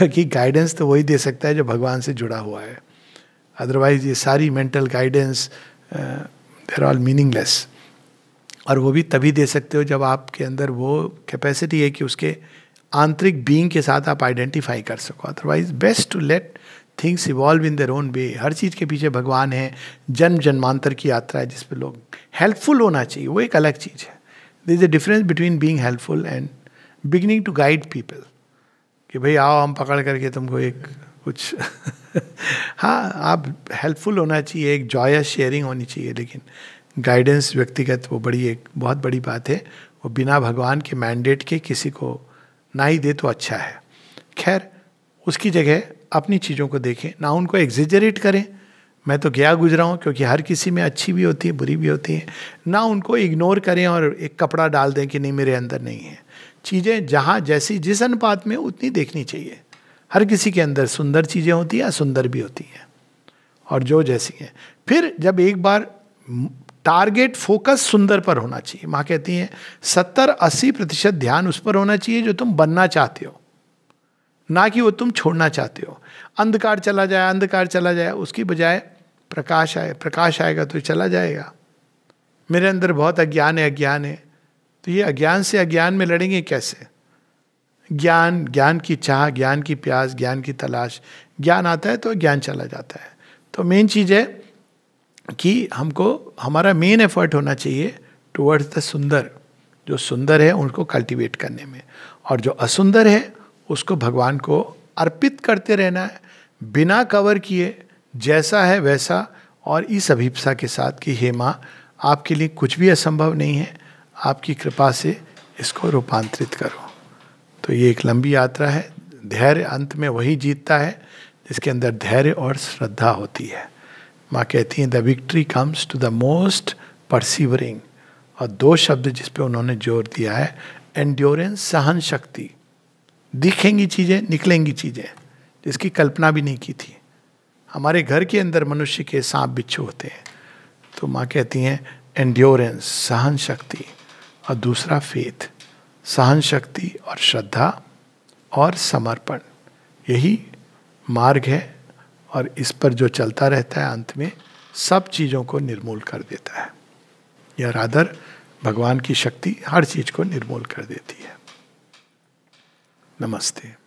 कि गाइडेंस तो वही दे सकता है जो भगवान से जुड़ा हुआ है अदरवाइज ये सारी mental guidance they're all meaningless और वो भी तभी दे सकते हो जब आपके अंदर वो कैपेसिटी है कि उसके आंतरिक बींग के साथ आप आइडेंटिफाई कर सको otherwise best to let things evolve in their own way हर चीज़ के पीछे भगवान है जन्म जन्मांतर की यात्रा है जिसपे लोग हेल्पफुल होना चाहिए वो एक अलग चीज़ है there is a difference between being helpful and beginning to guide people कि भाई आओ हम पकड़ करके तुमको एक कुछ हाँ आप हेल्पफुल होना चाहिए एक जॉयस शेयरिंग होनी चाहिए लेकिन गाइडेंस व्यक्तिगत वो बड़ी एक बहुत बड़ी बात है वो बिना भगवान के मैंडेट के किसी को ना ही दे तो अच्छा है खैर उसकी जगह अपनी चीज़ों को देखें ना उनको एग्जिजरेट करें मैं तो गया गुजरा हूँ क्योंकि हर किसी में अच्छी भी होती है बुरी भी होती है ना उनको इग्नोर करें और एक कपड़ा डाल दें कि नहीं मेरे अंदर नहीं है चीज़ें जहाँ जैसी जिस अनुपात में उतनी देखनी चाहिए हर किसी के अंदर सुंदर चीज़ें होती हैं सुंदर भी होती हैं और जो जैसी हैं फिर जब एक बार टारगेट फोकस सुंदर पर होना चाहिए माँ कहती हैं सत्तर अस्सी प्रतिशत ध्यान उस पर होना चाहिए जो तुम बनना चाहते हो ना कि वो तुम छोड़ना चाहते हो अंधकार चला जाए अंधकार चला जाए उसकी बजाय प्रकाश आए प्रकाश आएगा तो चला जाएगा मेरे अंदर बहुत अज्ञान है अज्ञान है तो ये अज्ञान से अज्ञान में लड़ेंगे कैसे ज्ञान ज्ञान की चाह ज्ञान की प्यास ज्ञान की तलाश ज्ञान आता है तो ज्ञान चला जाता है तो मेन चीज़ है कि हमको हमारा मेन एफर्ट होना चाहिए टुवर्ड्स द सुंदर जो सुंदर है उनको कल्टीवेट करने में और जो असुंदर है उसको भगवान को अर्पित करते रहना है बिना कवर किए जैसा है वैसा और इस अभिप्सा के साथ कि हे माँ आपके लिए कुछ भी असंभव नहीं है आपकी कृपा से इसको रूपांतरित करो तो ये एक लंबी यात्रा है धैर्य अंत में वही जीतता है जिसके अंदर धैर्य और श्रद्धा होती है माँ कहती हैं the victory comes to the most persevering और दो शब्द जिस पे उन्होंने जोर दिया है एंड्योरेंस सहन शक्ति दिखेंगी चीज़ें निकलेंगी चीज़ें जिसकी कल्पना भी नहीं की थी हमारे घर के अंदर मनुष्य के सांप बिच्छू होते हैं तो माँ कहती हैं एंड्योरेंस सहन शक्ति और दूसरा फेथ सहन शक्ति और श्रद्धा और समर्पण यही मार्ग है और इस पर जो चलता रहता है अंत में सब चीज़ों को निर्मूल कर देता है या रादर भगवान की शक्ति हर चीज़ को निर्मूल कर देती है नमस्ते